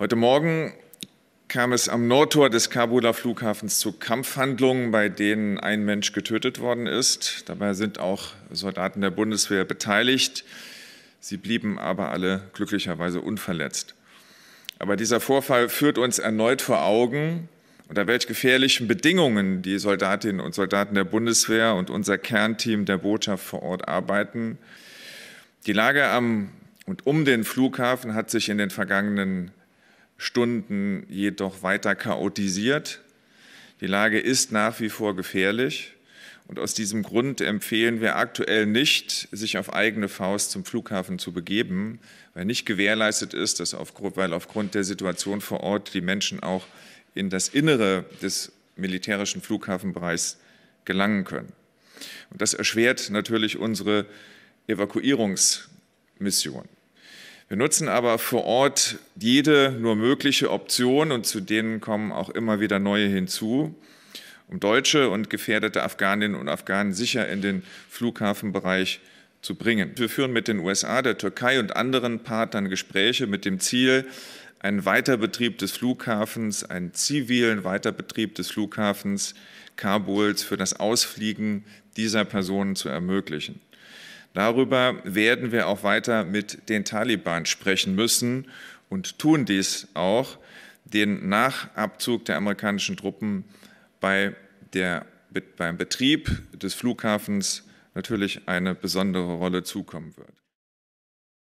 Heute Morgen kam es am Nordtor des Kabuler Flughafens zu Kampfhandlungen, bei denen ein Mensch getötet worden ist. Dabei sind auch Soldaten der Bundeswehr beteiligt. Sie blieben aber alle glücklicherweise unverletzt. Aber dieser Vorfall führt uns erneut vor Augen, unter welch gefährlichen Bedingungen die Soldatinnen und Soldaten der Bundeswehr und unser Kernteam der Botschaft vor Ort arbeiten. Die Lage am und um den Flughafen hat sich in den vergangenen Stunden jedoch weiter chaotisiert. Die Lage ist nach wie vor gefährlich. Und aus diesem Grund empfehlen wir aktuell nicht, sich auf eigene Faust zum Flughafen zu begeben, weil nicht gewährleistet ist, dass aufgrund, weil aufgrund der Situation vor Ort die Menschen auch in das Innere des militärischen Flughafenbereichs gelangen können. Und das erschwert natürlich unsere Evakuierungsmission. Wir nutzen aber vor Ort jede nur mögliche Option und zu denen kommen auch immer wieder neue hinzu, um deutsche und gefährdete Afghaninnen und Afghanen sicher in den Flughafenbereich zu bringen. Wir führen mit den USA, der Türkei und anderen Partnern Gespräche mit dem Ziel, einen Weiterbetrieb des Flughafens, einen zivilen Weiterbetrieb des Flughafens Kabuls für das Ausfliegen dieser Personen zu ermöglichen. Darüber werden wir auch weiter mit den Taliban sprechen müssen und tun dies auch. Den Nachabzug der amerikanischen Truppen bei der, beim Betrieb des Flughafens natürlich eine besondere Rolle zukommen wird.